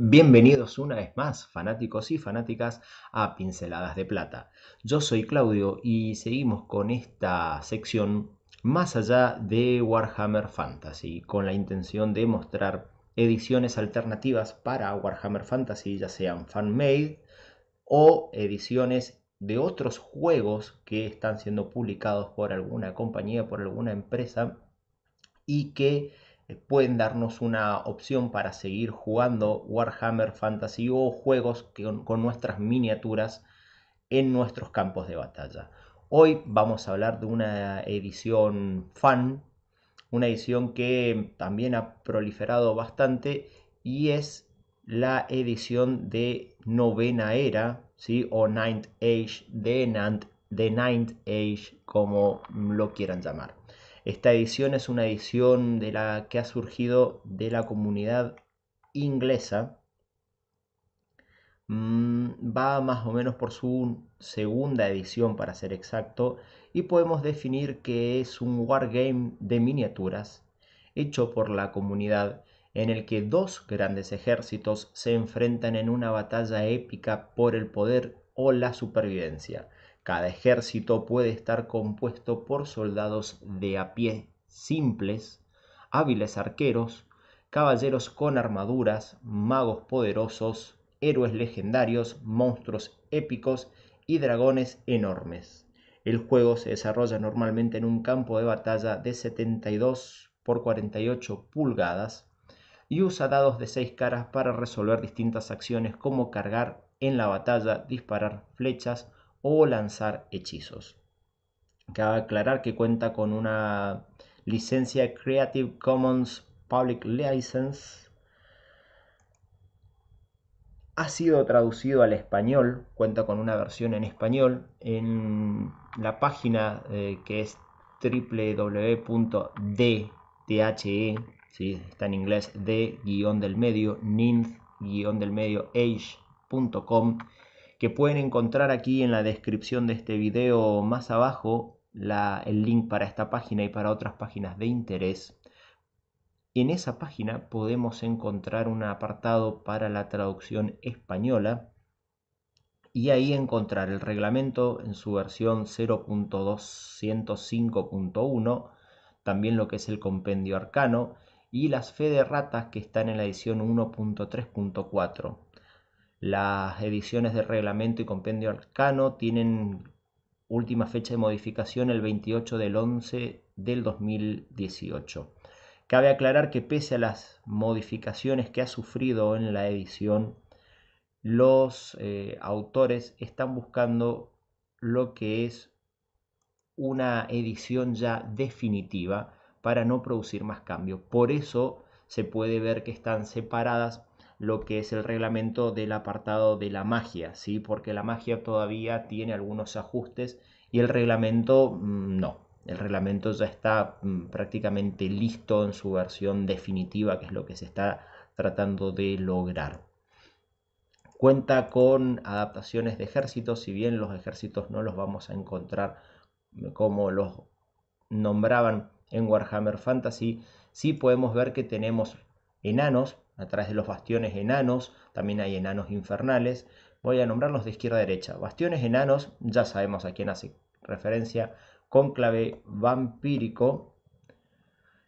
Bienvenidos una vez más, fanáticos y fanáticas, a Pinceladas de Plata. Yo soy Claudio y seguimos con esta sección más allá de Warhammer Fantasy, con la intención de mostrar ediciones alternativas para Warhammer Fantasy, ya sean fan-made o ediciones de otros juegos que están siendo publicados por alguna compañía, por alguna empresa y que eh, pueden darnos una opción para seguir jugando Warhammer Fantasy o juegos con nuestras miniaturas en nuestros campos de batalla. Hoy vamos a hablar de una edición fan, una edición que también ha proliferado bastante y es la edición de Novena Era, ¿sí? o Ninth Age, de the Ninth Age, como lo quieran llamar. Esta edición es una edición de la que ha surgido de la comunidad inglesa. Mm, va más o menos por su segunda edición, para ser exacto, y podemos definir que es un wargame de miniaturas hecho por la comunidad en el que dos grandes ejércitos se enfrentan en una batalla épica por el poder o la supervivencia. Cada ejército puede estar compuesto por soldados de a pie simples, hábiles arqueros, caballeros con armaduras, magos poderosos, héroes legendarios, monstruos épicos y dragones enormes. El juego se desarrolla normalmente en un campo de batalla de 72 por 48 pulgadas y usa dados de 6 caras para resolver distintas acciones como cargar en la batalla, disparar flechas o lanzar hechizos. Cabe aclarar que cuenta con una licencia Creative Commons Public License. Ha sido traducido al español, cuenta con una versión en español en la página eh, que es www.dhe, ¿sí? está en inglés, de guión del medio, ninth guión del medio, age.com que pueden encontrar aquí en la descripción de este video más abajo el link para esta página y para otras páginas de interés. en esa página podemos encontrar un apartado para la traducción española y ahí encontrar el reglamento en su versión 0.205.1, también lo que es el compendio arcano y las fe de ratas que están en la edición 1.3.4. Las ediciones de reglamento y compendio arcano tienen última fecha de modificación el 28 del 11 del 2018. Cabe aclarar que pese a las modificaciones que ha sufrido en la edición, los eh, autores están buscando lo que es una edición ya definitiva para no producir más cambios. Por eso se puede ver que están separadas lo que es el reglamento del apartado de la magia, ¿sí? porque la magia todavía tiene algunos ajustes y el reglamento mm, no. El reglamento ya está mm, prácticamente listo en su versión definitiva, que es lo que se está tratando de lograr. Cuenta con adaptaciones de ejércitos, si bien los ejércitos no los vamos a encontrar mm, como los nombraban en Warhammer Fantasy, sí podemos ver que tenemos enanos, a través de los bastiones enanos, también hay enanos infernales. Voy a nombrarlos de izquierda a derecha. Bastiones enanos, ya sabemos a quién hace referencia. Cónclave vampírico,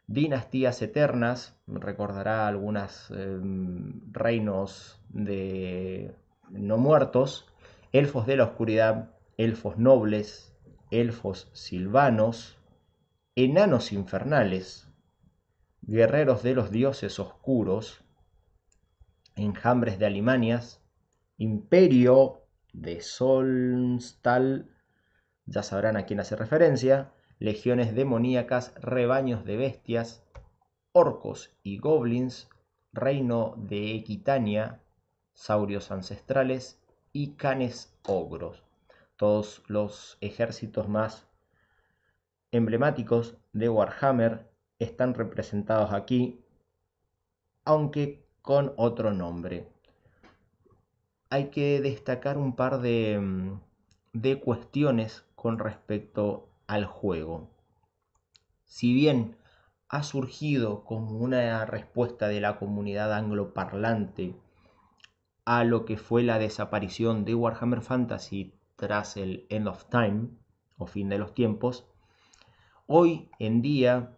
dinastías eternas, recordará algunos em, reinos de no muertos, elfos de la oscuridad, elfos nobles, elfos silvanos, enanos infernales, guerreros de los dioses oscuros, enjambres de Alimanias, imperio de Solstal, ya sabrán a quién hace referencia, legiones demoníacas, rebaños de bestias, orcos y goblins, reino de Equitania, saurios ancestrales y canes ogros, todos los ejércitos más emblemáticos de Warhammer están representados aquí, aunque con otro nombre. Hay que destacar un par mm, de, cuestiones con respecto al juego. Si bien ha surgido como una respuesta de la comunidad angloparlante a lo que fue la desaparición de Warhammer Fantasy tras el End of Time o fin de los tiempos, hoy en día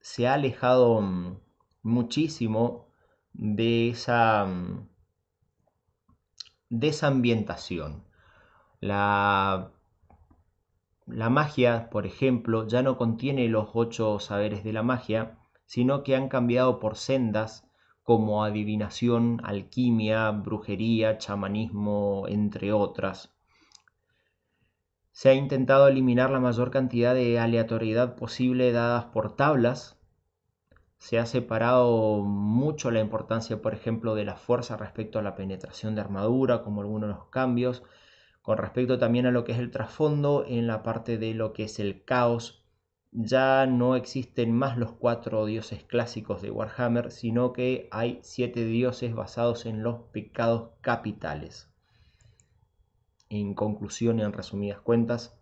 se ha alejado mm, muchísimo de esa, mm, desambientación, la magia, por ejemplo, ya no contiene los ocho saberes de la magia, sino que han cambiado por sendas como adivinación, alquimia, brujería, chamanismo, entre otras. Se ha intentado eliminar la mayor cantidad de aleatoriedad posible dadas por tablas, se ha separado mucho la importancia, por ejemplo, de la fuerza respecto a la penetración de armadura, como algunos de los cambios, con respecto también a lo que es el trasfondo en la parte de lo que es el caos. Ya no existen más los cuatro dioses clásicos de Warhammer, sino que hay siete dioses basados en los pecados capitales. En conclusión, y en resumidas cuentas,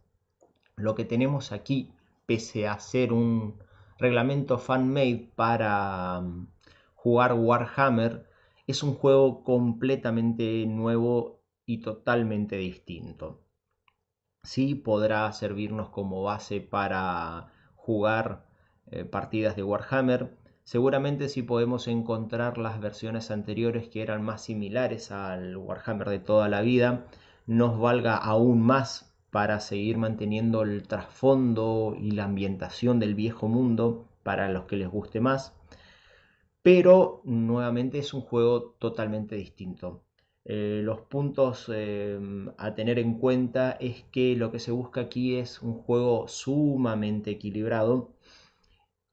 lo que tenemos aquí, pese a ser un, reglamento fan-made para mm, jugar Warhammer, es un juego completamente nuevo y totalmente distinto. Sí podrá servirnos como base para jugar eh, partidas de Warhammer. Seguramente si podemos encontrar las versiones anteriores que eran más similares al Warhammer de toda la vida, nos valga aún más para seguir manteniendo el trasfondo y la ambientación del viejo mundo para los que les guste más. Pero nuevamente es un juego totalmente distinto. Eh, los puntos eh, a tener en cuenta es que lo que se busca aquí es un juego sumamente equilibrado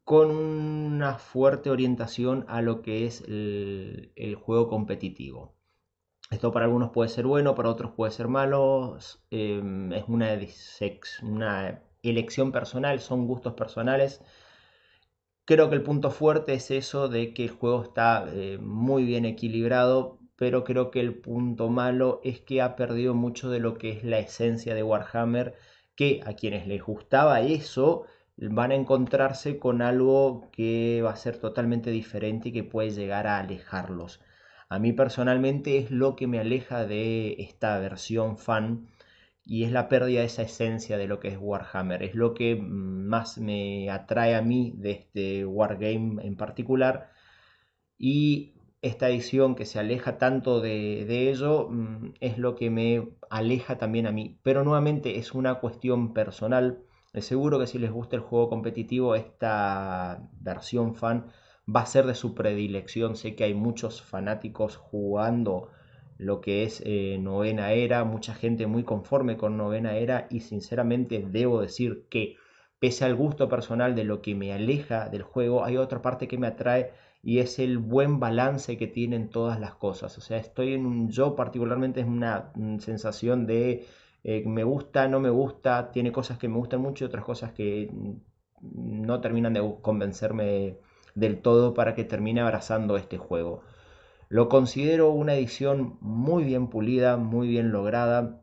con una fuerte orientación a lo que es el juego competitivo. Esto para algunos puede ser bueno, para otros puede ser malo. Em, es una, elección personal, son gustos personales. Creo que el punto fuerte es eso de que el juego está eh, muy bien equilibrado, pero creo que el punto malo es que ha perdido mucho de lo que es la esencia de Warhammer, que a quienes les gustaba eso van a encontrarse con algo que va a ser totalmente diferente y que puede llegar a alejarlos. A mí personalmente es lo que me aleja de esta versión fan y es la pérdida de esa esencia de lo que es Warhammer. Es lo que más me atrae a mí de este Wargame en particular. Y esta edición que se aleja tanto de, ello mm, es lo que me aleja también a mí. Pero nuevamente es una cuestión personal. Seguro que si les gusta el juego competitivo, esta versión fan va a ser de su predilección. Sé que hay muchos fanáticos jugando lo que es eh, novena era, mucha gente muy conforme con novena era y sinceramente debo decir que pese al gusto personal de lo que me aleja del juego, hay otra parte que me atrae y es el buen balance que tienen todas las cosas. O sea, estoy en un yo particularmente es una mm, sensación de eh, me gusta, no me gusta, tiene cosas que me gustan mucho y otras cosas que mm, no terminan de convencerme del todo para que termine abrazando este juego. Lo considero una edición muy bien pulida, muy bien lograda,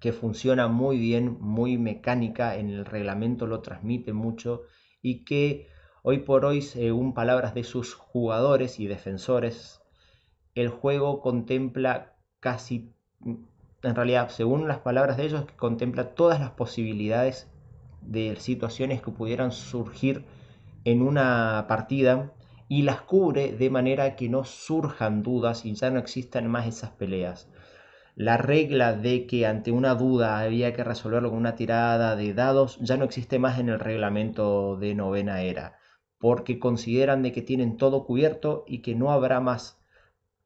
que funciona muy bien, muy mecánica, en el reglamento lo transmite mucho y que hoy por hoy, según palabras de sus jugadores y defensores, el juego contempla casi, en realidad, según las palabras de ellos, que contempla todas las posibilidades de situaciones que pudieran surgir en una partida y las cubre de manera que no surjan dudas y ya no existan más esas peleas. La regla de que ante una duda había que resolverlo con una tirada de dados ya no existe más en el reglamento de novena era, porque consideran de que tienen todo cubierto y que no habrá más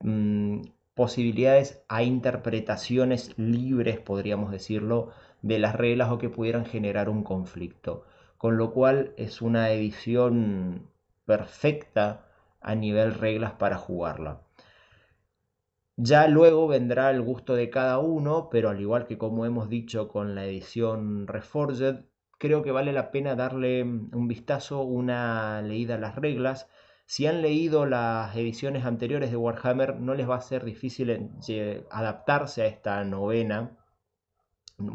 mm, posibilidades a interpretaciones libres, podríamos decirlo, de las reglas o que pudieran generar un conflicto con lo cual es una edición perfecta a nivel reglas para jugarla. Ya luego vendrá el gusto de cada uno, pero al igual que como hemos dicho con la edición Reforged, creo que vale la pena darle un vistazo, una leída a las reglas. Si han leído las ediciones anteriores de Warhammer, no les va a ser difícil eh, adaptarse a esta novena,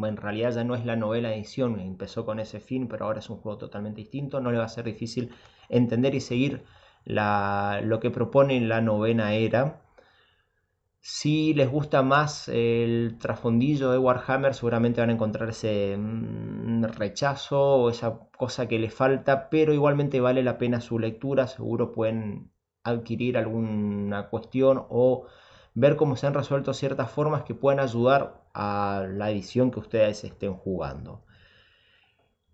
en realidad ya no es la novela edición, empezó con ese fin, pero ahora es un juego totalmente distinto, no le va a ser difícil entender y seguir lo que propone la novena era. Si les gusta más el trasfondillo de Warhammer, seguramente van a encontrar ese mm, rechazo o esa cosa que les falta, pero igualmente vale la pena su lectura, seguro pueden adquirir alguna cuestión o ver cómo se han resuelto ciertas formas que puedan ayudar a la edición que ustedes estén jugando.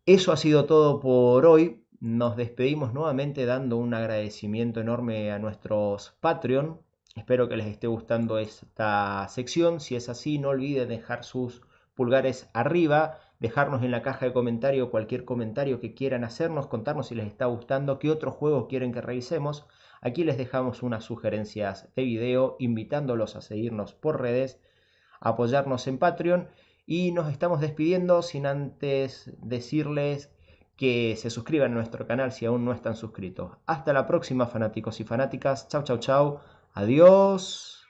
Eso ha sido todo por hoy. Nos despedimos nuevamente dando un agradecimiento enorme a nuestros Patreon. Espero que les esté gustando esta sección. Si es así, no olviden dejar sus pulgares arriba dejarnos en la caja de comentarios cualquier comentario que quieran hacernos, contarnos si les está gustando, qué otros juegos quieren que revisemos. Aquí les dejamos unas sugerencias de video, invitándolos a seguirnos por redes, apoyarnos en Patreon y nos estamos despidiendo sin antes decirles que se suscriban a nuestro canal si aún no están suscritos. Hasta la próxima fanáticos y fanáticas. Chau, chau, chau. Adiós.